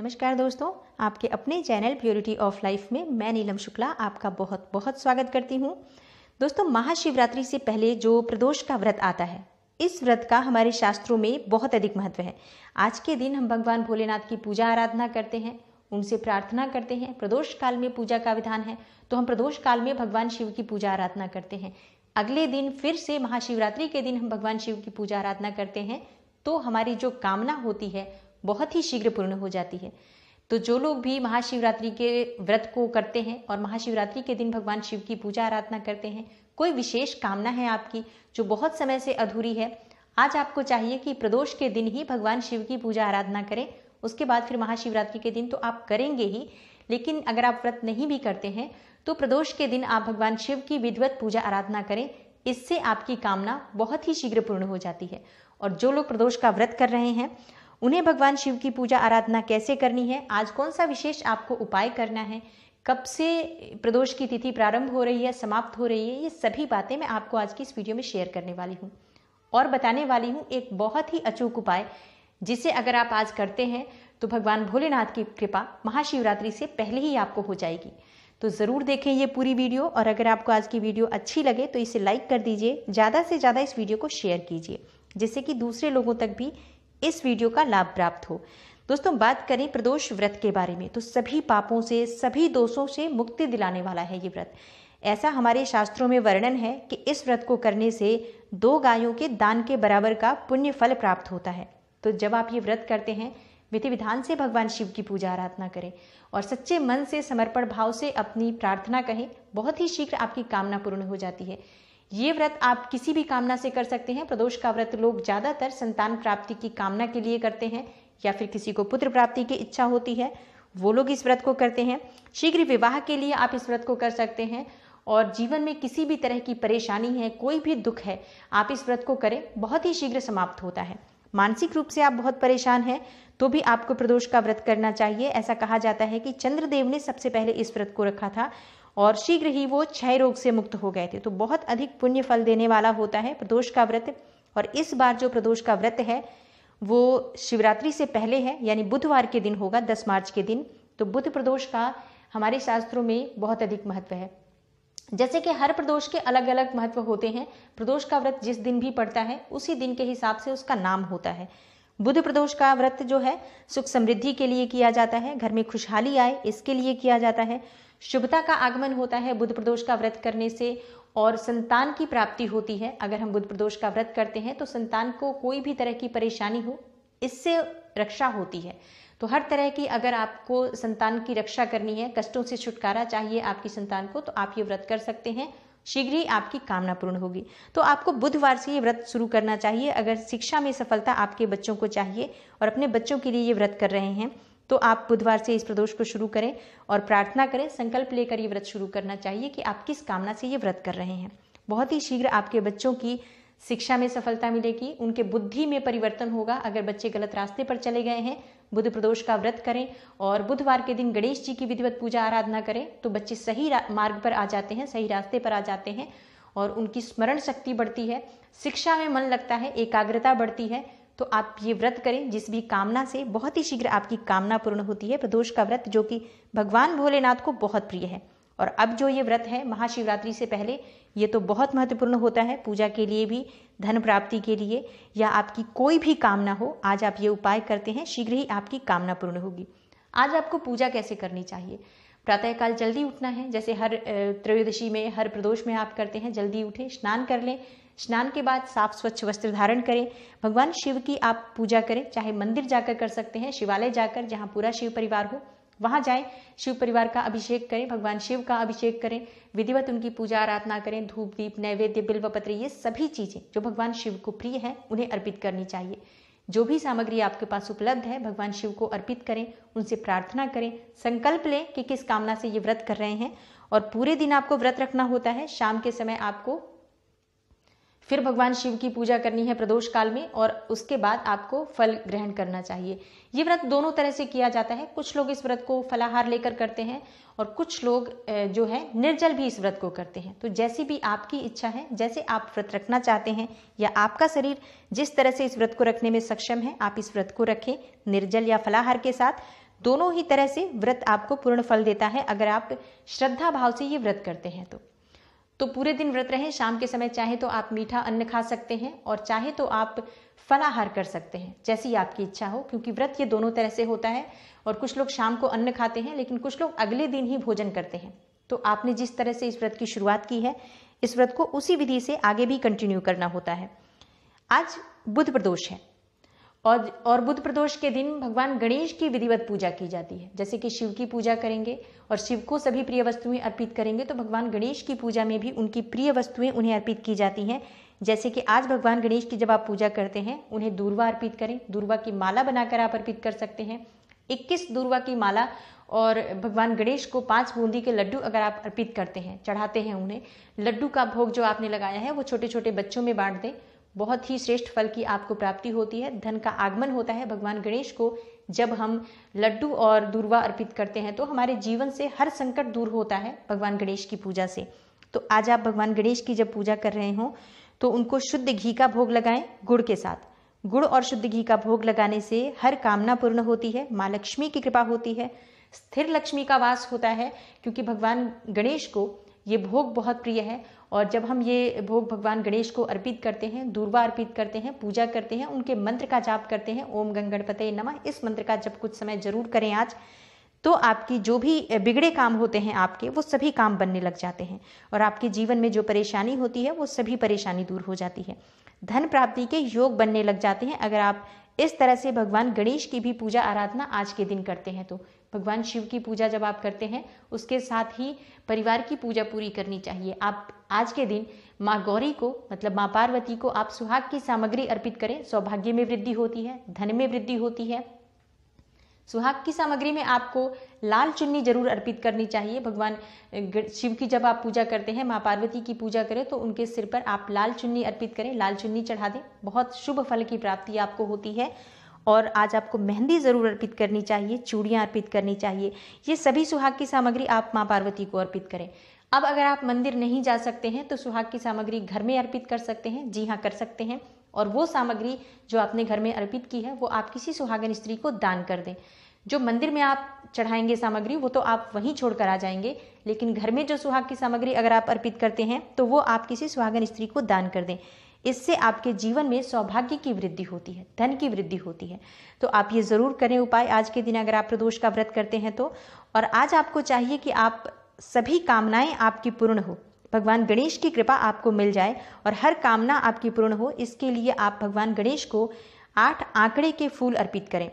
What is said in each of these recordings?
नमस्कार दोस्तों आपके अपने चैनल प्योरिटी ऑफ लाइफ में मैं नीलम शुक्ला आपका बहुत बहुत स्वागत करती हूँ दोस्तों महाशिवरात्रि से पहले जो प्रदोष का व्रत आता है इस व्रत का हमारे शास्त्रों में बहुत अधिक महत्व है आज के दिन हम भगवान भोलेनाथ की पूजा आराधना करते हैं उनसे प्रार्थना करते हैं प्रदोष काल में पूजा का विधान है तो हम प्रदोष काल में भगवान शिव की पूजा आराधना करते हैं अगले दिन फिर से महाशिवरात्रि के दिन हम भगवान शिव की पूजा आराधना करते हैं तो हमारी जो कामना होती है बहुत ही शीघ्र पूर्ण हो जाती है तो जो लोग भी महाशिवरात्रि के व्रत को करते हैं और महाशिवरात्रि के दिन भगवान शिव की पूजा आराधना करते हैं कोई विशेष कामना है आपकी जो बहुत समय से अधूरी है आज आपको चाहिए कि प्रदोष के दिन ही भगवान शिव की पूजा आराधना करें उसके बाद फिर महाशिवरात्रि के दिन तो आप करेंगे ही लेकिन अगर आप व्रत नहीं भी करते हैं तो प्रदोष के दिन आप भगवान शिव की विधिवत पूजा आराधना करें इससे आपकी कामना बहुत ही शीघ्र पूर्ण हो जाती है और जो लोग प्रदोष का व्रत कर रहे हैं उन्हें भगवान शिव की पूजा आराधना कैसे करनी है आज कौन सा विशेष आपको उपाय करना है कब से प्रदोष की तिथि प्रारंभ हो रही है समाप्त हो रही है ये सभी बातें मैं आपको आज की इस वीडियो में शेयर करने वाली हूँ और बताने वाली हूँ एक बहुत ही अचूक उपाय जिसे अगर आप आज करते हैं तो भगवान भोलेनाथ की कृपा महाशिवरात्रि से पहले ही आपको हो जाएगी तो ज़रूर देखें ये पूरी वीडियो और अगर आपको आज की वीडियो अच्छी लगे तो इसे लाइक कर दीजिए ज़्यादा से ज़्यादा इस वीडियो को शेयर कीजिए जिससे कि दूसरे लोगों तक भी इस वीडियो का लाभ प्राप्त हो दोस्तों बात करें प्रदोष व्रत के बारे में तो सभी पापों से सभी दोषों से मुक्ति दिलाने वाला है ये व्रत ऐसा हमारे शास्त्रों में वर्णन है कि इस व्रत को करने से दो गायों के दान के बराबर का पुण्य फल प्राप्त होता है तो जब आप ये व्रत करते हैं विधि विधान से भगवान शिव की पूजा आराधना करें और सच्चे मन से समर्पण भाव से अपनी प्रार्थना कहें बहुत ही शीघ्र आपकी कामना पूर्ण हो जाती है ये व्रत आप किसी भी कामना से कर सकते हैं प्रदोष का व्रत लोग ज़्यादातर संतान प्राप्ति की कामना के लिए करते हैं या फिर किसी को पुत्र प्राप्ति की इच्छा होती है वो लोग इस व्रत को करते हैं शीघ्र विवाह के लिए आप इस व्रत को कर सकते हैं और जीवन में किसी भी तरह की परेशानी है कोई भी दुख है आप इस व्रत को करें बहुत ही शीघ्र समाप्त होता है मानसिक रूप से आप बहुत परेशान हैं तो भी आपको प्रदोष का व्रत करना चाहिए ऐसा कहा जाता है कि चंद्रदेव ने सबसे पहले इस व्रत को रखा था और शीघ्र ही वो क्षय रोग से मुक्त हो गए थे तो बहुत अधिक पुण्य फल देने वाला होता है प्रदोष का व्रत और इस बार जो प्रदोष का व्रत है वो शिवरात्रि से पहले है यानी बुधवार के दिन होगा दस मार्च के दिन तो बुध प्रदोष का हमारे शास्त्रों में बहुत अधिक महत्व है जैसे कि हर प्रदोष के अलग अलग महत्व होते हैं प्रदोष का व्रत जिस दिन भी पड़ता है उसी दिन के हिसाब से उसका नाम होता है बुध प्रदोष का व्रत जो है सुख समृद्धि के लिए किया जाता है घर में खुशहाली आए इसके लिए किया जाता है शुभता का आगमन होता है बुध प्रदोष का व्रत करने से और संतान की प्राप्ति होती है अगर हम बुध प्रदोष का व्रत करते हैं तो संतान को कोई भी तरह की परेशानी हो इससे रक्षा होती है तो हर तरह की अगर आपको संतान की रक्षा करनी है कष्टों से छुटकारा चाहिए आपकी संतान को तो आप ये व्रत कर सकते हैं शीघ्र ही आपकी कामना पूर्ण होगी तो आपको बुधवार से ये व्रत शुरू करना चाहिए अगर शिक्षा में सफलता आपके बच्चों को चाहिए और अपने बच्चों के लिए ये व्रत कर रहे हैं तो आप बुधवार से इस प्रदोष को शुरू करें और प्रार्थना करें संकल्प लेकर ये व्रत शुरू करना चाहिए कि आप किस कामना से ये व्रत कर रहे हैं बहुत ही शीघ्र आपके बच्चों की शिक्षा में सफलता मिलेगी उनके बुद्धि में परिवर्तन होगा अगर बच्चे गलत रास्ते पर चले गए हैं बुध प्रदोष का व्रत करें और बुधवार के दिन गणेश जी की विधिवत पूजा आराधना करें तो बच्चे सही मार्ग पर आ जाते हैं सही रास्ते पर आ जाते हैं और उनकी स्मरण शक्ति बढ़ती है शिक्षा में मन लगता है एकाग्रता बढ़ती है तो आप ये व्रत करें जिस भी कामना से बहुत ही शीघ्र आपकी कामना पूर्ण होती है प्रदोष का व्रत जो कि भगवान भोलेनाथ को बहुत प्रिय है और अब जो ये व्रत है महाशिवरात्रि से पहले ये तो बहुत महत्वपूर्ण होता है पूजा के लिए भी धन प्राप्ति के लिए या आपकी कोई भी कामना हो आज आप ये उपाय करते हैं शीघ्र ही आपकी कामना पूर्ण होगी आज आपको पूजा कैसे करनी चाहिए प्रातःकाल जल्दी उठना है जैसे हर त्रयोदशी में हर प्रदोष में आप करते हैं जल्दी उठें स्नान कर लें स्नान के बाद साफ स्वच्छ वस्त्र धारण करें भगवान शिव की आप पूजा करें चाहे मंदिर जाकर कर सकते हैं शिवालय जाकर जहाँ पूरा शिव परिवार हो वहां जाएं शिव परिवार का अभिषेक करें भगवान शिव का अभिषेक करें विधिवत उनकी पूजा आराधना करें धूप दीप नैवेद्य बिल्व पत्र ये सभी चीजें जो भगवान शिव को प्रिय है उन्हें अर्पित करनी चाहिए जो भी सामग्री आपके पास उपलब्ध है भगवान शिव को अर्पित करें उनसे प्रार्थना करें संकल्प लें कि किस कामना से ये व्रत कर रहे हैं और पूरे दिन आपको व्रत रखना होता है शाम के समय आपको फिर भगवान शिव की पूजा करनी है प्रदोष काल में और उसके बाद आपको फल ग्रहण करना चाहिए ये व्रत दोनों तरह से किया जाता है कुछ लोग इस व्रत को फलाहार लेकर करते हैं और कुछ लोग जो है निर्जल भी इस व्रत को करते हैं तो जैसी भी आपकी इच्छा है जैसे आप व्रत रखना चाहते हैं या आपका शरीर जिस तरह से इस व्रत को रखने में सक्षम है आप इस व्रत को रखें निर्जल या फलाहार के साथ दोनों ही तरह से व्रत आपको पूर्ण फल देता है अगर आप श्रद्धा भाव से ये व्रत करते हैं तो तो पूरे दिन व्रत रहें शाम के समय चाहे तो आप मीठा अन्न खा सकते हैं और चाहे तो आप फलाहार कर सकते हैं जैसी आपकी इच्छा हो क्योंकि व्रत ये दोनों तरह से होता है और कुछ लोग शाम को अन्न खाते हैं लेकिन कुछ लोग अगले दिन ही भोजन करते हैं तो आपने जिस तरह से इस व्रत की शुरुआत की है इस व्रत को उसी विधि से आगे भी कंटिन्यू करना होता है आज बुध प्रदोष है और और बुद्ध प्रदोष के दिन भगवान गणेश की विधिवत पूजा की जाती है जैसे कि शिव की पूजा करेंगे और शिव को सभी प्रिय वस्तुएं अर्पित करेंगे तो भगवान गणेश की पूजा में भी उनकी प्रिय वस्तुएं उन्हें अर्पित की जाती हैं जैसे कि आज भगवान गणेश की जब आप पूजा करते हैं उन्हें दूरवा अर्पित करें दूरवा की माला बनाकर आप अर्पित कर सकते हैं इक्कीस दूरवा की माला और भगवान गणेश को पांच बूंदी के लड्डू अगर आप अर्पित करते हैं चढ़ाते हैं उन्हें लड्डू का भोग जो आपने लगाया है वो छोटे छोटे बच्चों में बांट दें बहुत ही श्रेष्ठ फल की आपको प्राप्ति होती है धन का आगमन होता है भगवान गणेश को जब हम लड्डू और दूरवा अर्पित करते हैं तो हमारे जीवन से हर संकट दूर होता है भगवान गणेश की पूजा से तो आज आप भगवान गणेश की जब पूजा कर रहे हों तो उनको शुद्ध घी का भोग लगाएं गुड़ के साथ गुड़ और शुद्ध घी का भोग लगाने से हर कामना पूर्ण होती है माँ लक्ष्मी की कृपा होती है स्थिर लक्ष्मी का वास होता है क्योंकि भगवान गणेश को ये भोग बहुत प्रिय है और जब हम ये भोग भगवान गणेश को अर्पित करते हैं दूरवा अर्पित करते हैं पूजा करते हैं उनके मंत्र का जाप करते हैं ओम गंगणपते नमः इस मंत्र का जब कुछ समय जरूर करें आज तो आपकी जो भी बिगड़े काम होते हैं आपके वो सभी काम बनने लग जाते हैं और आपके जीवन में जो परेशानी होती है वो सभी परेशानी दूर हो जाती है धन प्राप्ति के योग बनने लग जाते हैं अगर आप इस तरह से भगवान गणेश की भी पूजा आराधना आज के दिन करते हैं तो भगवान शिव की पूजा जब आप करते हैं उसके साथ ही परिवार की पूजा पूरी करनी चाहिए आप आज के दिन माँ गौरी को मतलब माँ पार्वती को आप सुहाग की सामग्री अर्पित करें सौभाग्य में वृद्धि होती है धन में वृद्धि होती है सुहाग की सामग्री में आपको लाल चुन्नी जरूर अर्पित करनी चाहिए भगवान शिव की जब आप पूजा करते हैं माँ पार्वती की पूजा करें तो उनके सिर पर आप लाल चुन्नी अर्पित करें लाल चुन्नी चढ़ा दें बहुत शुभ फल की प्राप्ति आपको होती है और आज आपको मेहंदी ज़रूर अर्पित करनी चाहिए चूड़ियाँ अर्पित करनी चाहिए ये सभी सुहाग की सामग्री आप माँ पार्वती को अर्पित करें अब अगर आप मंदिर नहीं जा सकते हैं तो सुहाग की सामग्री घर में अर्पित कर सकते हैं जी हाँ कर सकते हैं और वो सामग्री जो आपने घर में अर्पित की है वो आप किसी सुहागन स्त्री को दान कर दें जो मंदिर में आप चढ़ाएंगे सामग्री वो तो आप वहीं छोड़कर आ जाएंगे लेकिन घर में जो सुहाग की सामग्री अगर आप अर्पित करते हैं तो वो आप किसी सुहागन स्त्री को दान कर दें इससे आपके जीवन में सौभाग्य की वृद्धि होती है धन की वृद्धि होती है तो आप ये ज़रूर करें उपाय आज के दिन अगर आप प्रदोष का व्रत करते हैं तो और आज आपको चाहिए कि आप सभी कामनाएं आपकी पूर्ण हो भगवान गणेश की कृपा आपको मिल जाए और हर कामना आपकी पूर्ण हो इसके लिए आप भगवान गणेश को आठ आंकड़े के फूल अर्पित करें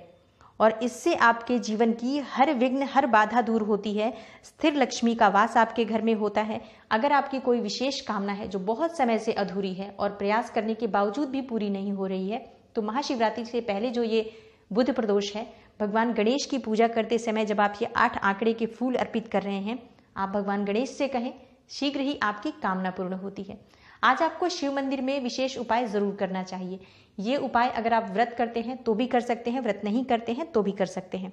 और इससे आपके जीवन की हर विघ्न हर बाधा दूर होती है स्थिर लक्ष्मी का वास आपके घर में होता है अगर आपकी कोई विशेष कामना है जो बहुत समय से अधूरी है और प्रयास करने के बावजूद भी पूरी नहीं हो रही है तो महाशिवरात्रि से पहले जो ये बुध प्रदोष है भगवान गणेश की पूजा करते समय जब आप ये आठ आंकड़े के फूल अर्पित कर रहे हैं आप भगवान गणेश से कहें शीघ्र ही आपकी कामना पूर्ण होती है आज आपको शिव मंदिर में विशेष उपाय ज़रूर करना चाहिए ये उपाय अगर आप व्रत करते हैं तो भी कर सकते हैं व्रत नहीं करते हैं तो भी कर सकते हैं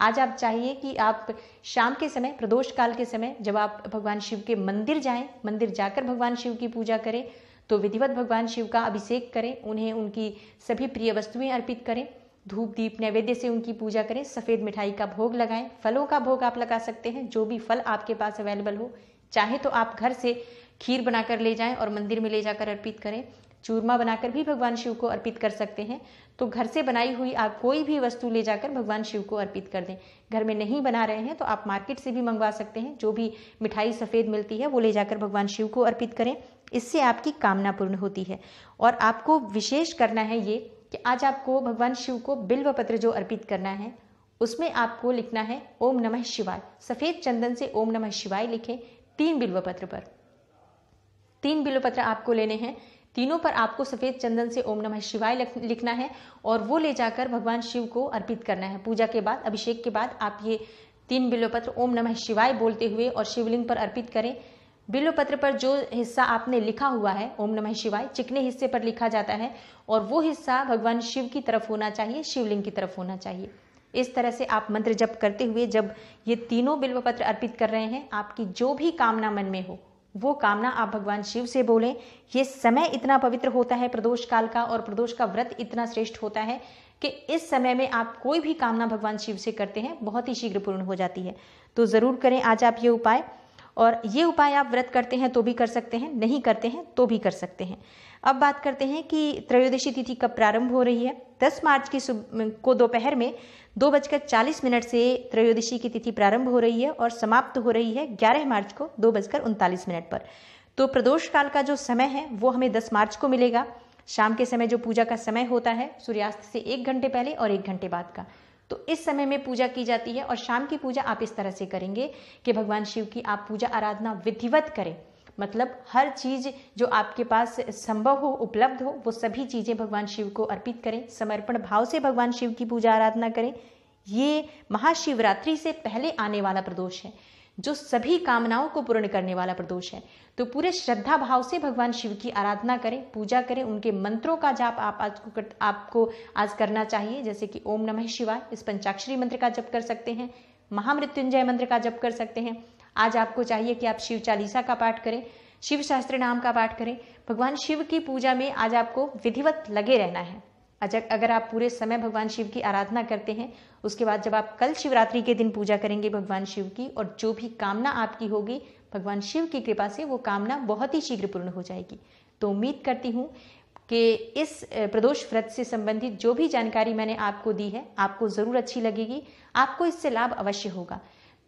आज आप चाहिए कि आप शाम के समय प्रदोष काल के समय जब आप भगवान शिव के मंदिर जाएं मंदिर जाकर भगवान शिव की पूजा करें तो विधिवत भगवान शिव का अभिषेक करें उन्हें उनकी सभी प्रिय वस्तुएं अर्पित करें धूप दीप नैवेद्य से उनकी पूजा करें सफ़ेद मिठाई का भोग लगाएं फलों का भोग आप लगा सकते हैं जो भी फल आपके पास अवेलेबल हो चाहे तो आप घर से खीर बनाकर ले जाएं और मंदिर में ले जाकर अर्पित करें चूरमा बनाकर भी भगवान शिव को अर्पित कर सकते हैं तो घर से बनाई हुई आप कोई भी वस्तु ले जाकर भगवान शिव को अर्पित कर दें घर में नहीं बना रहे हैं तो आप मार्केट से भी मंगवा सकते हैं जो भी मिठाई सफ़ेद मिलती है वो ले जाकर भगवान शिव को अर्पित करें इससे आपकी कामना पूर्ण होती है और आपको विशेष करना है ये कि आज आपको भगवान शिव को बिल्व पत्र जो अर्पित करना है उसमें आपको लिखना है ओम नमः शिवाय सफ़ेद चंदन से ओम नमः शिवाय लिखें तीन बिल्व पत्र पर तीन बिलोपत्र आपको लेने हैं तीनों पर आपको सफ़ेद चंदन से ओम नमः शिवाय लिखना है और वो ले जाकर भगवान शिव को अर्पित करना है पूजा के बाद अभिषेक के बाद आप ये तीन बिलोपत्र ओम नमः शिवाय बोलते हुए और शिवलिंग पर अर्पित करें बिलोपत्र पर जो हिस्सा आपने लिखा हुआ है ओम नमः शिवाय चिकने हिस्से पर लिखा जाता है और वो हिस्सा भगवान शिव की तरफ होना चाहिए शिवलिंग की तरफ होना चाहिए इस तरह से आप मंत्र जप करते हुए जब ये तीनों बिल्वपत्र अर्पित कर रहे हैं आपकी जो भी कामना मन में हो वो कामना आप भगवान शिव से बोलें ये समय इतना पवित्र होता है प्रदोष काल का और प्रदोष का व्रत इतना श्रेष्ठ होता है कि इस समय में आप कोई भी कामना भगवान शिव से करते हैं बहुत ही शीघ्र पूर्ण हो जाती है तो ज़रूर करें आज आप ये उपाय और ये उपाय आप व्रत करते हैं तो भी कर सकते हैं नहीं करते हैं तो भी कर सकते हैं अब बात करते हैं कि त्रयोदशी तिथि कब प्रारंभ हो रही है 10 मार्च की सुबह को दोपहर में दो बजकर चालीस मिनट से त्रयोदशी की तिथि प्रारंभ हो रही है और समाप्त हो रही है 11 मार्च को दो बजकर उनतालीस मिनट पर तो प्रदोष काल का जो समय है वो हमें 10 मार्च को मिलेगा शाम के समय जो पूजा का समय होता है सूर्यास्त से एक घंटे पहले और एक घंटे बाद का तो इस समय में पूजा की जाती है और शाम की पूजा आप इस तरह से करेंगे कि भगवान शिव की आप पूजा आराधना विधिवत करें मतलब हर चीज़ जो आपके पास संभव हो उपलब्ध हो वो सभी चीज़ें भगवान शिव को अर्पित करें समर्पण भाव से भगवान शिव की पूजा आराधना करें ये महाशिवरात्रि से पहले आने वाला प्रदोष है जो सभी कामनाओं को पूर्ण करने वाला प्रदोष है तो पूरे श्रद्धा भाव से भगवान शिव की आराधना करें पूजा करें उनके मंत्रों का जाप आप आज को कर, आपको आज करना चाहिए जैसे कि ओम नमः शिवाय इस पंचाक्षरी मंत्र का जप कर सकते हैं महामृत्युंजय मंत्र का जप कर सकते हैं आज आपको चाहिए कि आप शिव चालीसा का पाठ करें शिव शास्त्र नाम का पाठ करें भगवान शिव की पूजा में आज आपको विधिवत लगे रहना है अजक अगर आप पूरे समय भगवान शिव की आराधना करते हैं उसके बाद जब आप कल शिवरात्रि के दिन पूजा करेंगे भगवान शिव की और जो भी कामना आपकी होगी भगवान शिव की कृपा से वो कामना बहुत ही शीघ्र पूर्ण हो जाएगी तो उम्मीद करती हूँ कि इस प्रदोष व्रत से संबंधित जो भी जानकारी मैंने आपको दी है आपको ज़रूर अच्छी लगेगी आपको इससे लाभ अवश्य होगा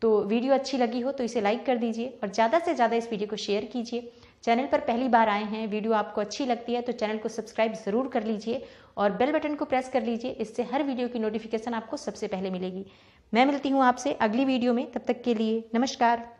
तो वीडियो अच्छी लगी हो तो इसे लाइक कर दीजिए और ज़्यादा से ज़्यादा इस वीडियो को शेयर कीजिए चैनल पर पहली बार आए हैं वीडियो आपको अच्छी लगती है तो चैनल को सब्सक्राइब ज़रूर कर लीजिए और बेल बटन को प्रेस कर लीजिए इससे हर वीडियो की नोटिफिकेशन आपको सबसे पहले मिलेगी मैं मिलती हूँ आपसे अगली वीडियो में तब तक के लिए नमस्कार